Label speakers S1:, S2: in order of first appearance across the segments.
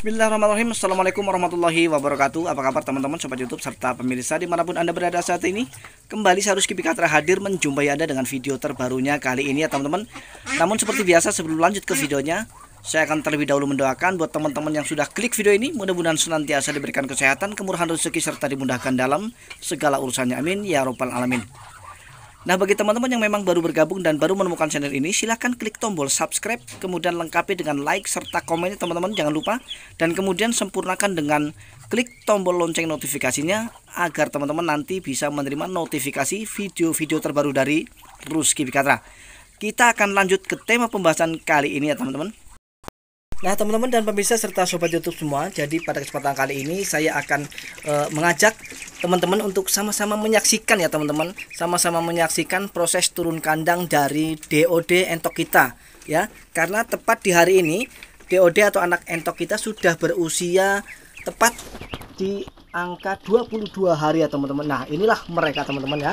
S1: Bismillahirrahmanirrahim Assalamualaikum warahmatullahi wabarakatuh Apa kabar teman-teman sobat youtube serta pemirsa dimanapun anda berada saat ini Kembali saya Ruski Pikatra hadir menjumpai anda dengan video terbarunya kali ini ya teman-teman Namun seperti biasa sebelum lanjut ke videonya saya akan terlebih dahulu mendoakan buat teman-teman yang sudah klik video ini mudah-mudahan senantiasa diberikan kesehatan, kemurahan rezeki serta dimudahkan dalam segala urusannya. Amin ya Rabbal alamin. Nah bagi teman-teman yang memang baru bergabung dan baru menemukan channel ini silahkan klik tombol subscribe kemudian lengkapi dengan like serta komen ya, teman-teman jangan lupa dan kemudian sempurnakan dengan klik tombol lonceng notifikasinya agar teman-teman nanti bisa menerima notifikasi video-video terbaru dari Ruski Pikatra. Kita akan lanjut ke tema pembahasan kali ini ya teman-teman. Nah teman-teman dan pemirsa serta sobat YouTube semua, jadi pada kesempatan kali ini saya akan e, mengajak teman-teman untuk sama-sama menyaksikan ya teman-teman sama-sama menyaksikan proses turun kandang dari DOD entok kita ya karena tepat di hari ini DOD atau anak entok kita sudah berusia tepat di angka 22 hari ya teman-teman nah inilah mereka teman-teman ya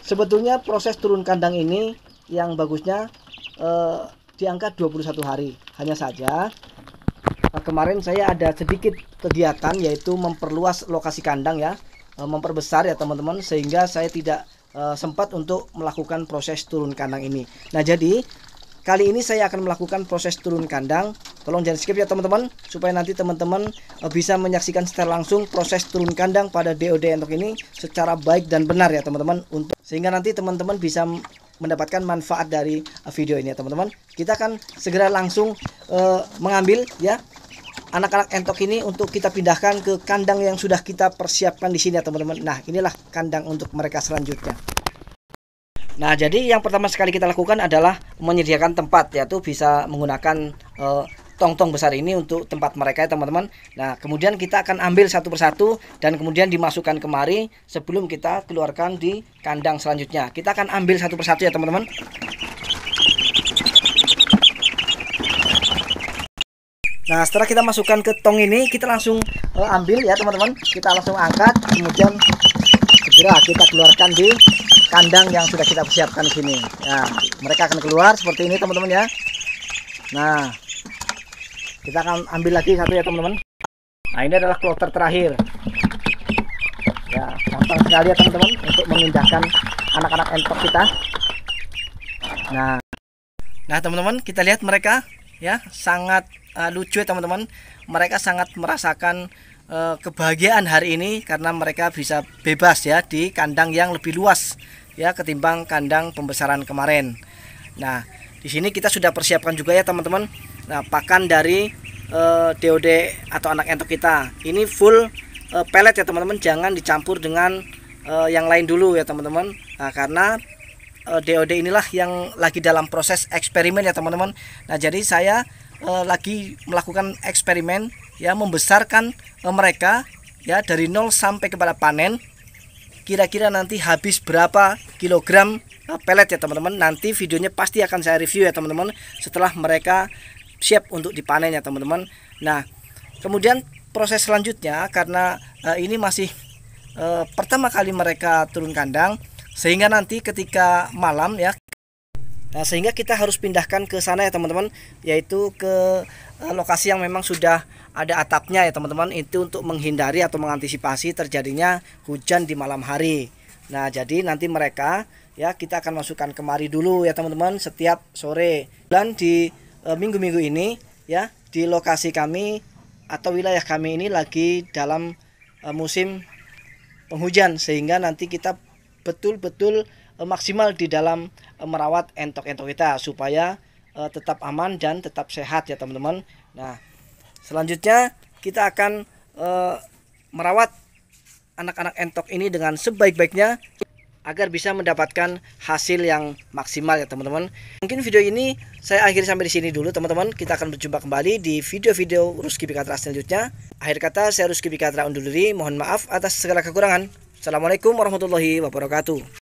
S1: sebetulnya proses turun kandang ini yang bagusnya eh, di angka 21 hari hanya saja Eh, kemarin saya ada sedikit kegiatan yaitu memperluas lokasi kandang ya eh, memperbesar ya teman-teman sehingga saya tidak uh, sempat untuk melakukan proses turun kandang ini nah jadi kali ini saya akan melakukan proses turun kandang tolong jangan skip ya teman-teman supaya nanti teman-teman uh, bisa menyaksikan secara langsung proses turun kandang pada DOD untuk ini secara baik dan benar ya teman-teman untuk sehingga nanti teman-teman bisa mendapatkan manfaat dari video ini ya teman-teman kita akan segera langsung uh, mengambil ya anak-anak entok ini untuk kita pindahkan ke kandang yang sudah kita persiapkan di sini ya teman-teman. Nah, inilah kandang untuk mereka selanjutnya. Nah, jadi yang pertama sekali kita lakukan adalah menyediakan tempat yaitu bisa menggunakan eh, tong-tong e, besar ini untuk tempat mereka ya teman-teman. Nah, kemudian kita akan ambil satu persatu dan kemudian dimasukkan kemari sebelum kita keluarkan di kandang selanjutnya. Kita akan ambil satu persatu ya teman-teman. Nah setelah kita masukkan ke tong ini kita langsung uh, ambil ya teman-teman kita langsung angkat kemudian segera kita keluarkan di kandang yang sudah kita persiapkan sini. Nah mereka akan keluar seperti ini teman-teman ya. Nah kita akan ambil lagi satu ya teman-teman. Nah ini adalah kloter terakhir. Ya gampang sekali ya teman-teman untuk memindahkan anak-anak entok kita. Nah nah teman-teman kita lihat mereka ya sangat uh, lucu ya teman-teman mereka sangat merasakan uh, kebahagiaan hari ini karena mereka bisa bebas ya di kandang yang lebih luas ya ketimbang kandang pembesaran kemarin nah di sini kita sudah persiapkan juga ya teman-teman nah, pakan dari uh, eh, DOD atau anak entok kita ini full uh, pelet ya teman-teman jangan dicampur dengan uh, yang lain dulu ya teman-teman nah, karena DOD inilah yang lagi dalam proses eksperimen ya teman-teman nah jadi saya Eh, lagi melakukan eksperimen ya membesarkan eh, mereka ya dari nol sampai kepada panen kira-kira nanti habis berapa kilogram eh, pelet ya teman-teman nanti videonya pasti akan saya review ya teman-teman setelah mereka siap untuk dipanen ya teman-teman nah kemudian proses selanjutnya karena e, ini masih e, pertama kali mereka turun kandang sehingga nanti ketika malam ya Nah, sehingga kita harus pindahkan ke sana ya teman-teman, yaitu ke eh, lokasi yang memang sudah ada atapnya ya teman-teman. Itu untuk menghindari atau mengantisipasi terjadinya hujan di malam hari. Nah, jadi nanti mereka ya kita akan masukkan kemari dulu ya teman-teman setiap sore. Dan di eh, minggu-minggu e, ini ya di lokasi kami atau wilayah kami ini lagi dalam e, musim penghujan sehingga nanti kita betul-betul Eh, maksimal di dalam eh, merawat entok-entok kita supaya eh, tetap aman dan tetap sehat ya teman-teman. Nah, selanjutnya kita akan merawat anak-anak entok ini dengan sebaik-baiknya agar bisa mendapatkan hasil yang maksimal ya teman-teman. Mungkin video ini saya akhiri sampai di sini dulu teman-teman. Kita akan berjumpa kembali di video-video Ruski Pikatra selanjutnya. Akhir kata saya Ruski Pikatra undur diri. Mohon maaf atas segala kekurangan. Assalamualaikum warahmatullahi wabarakatuh.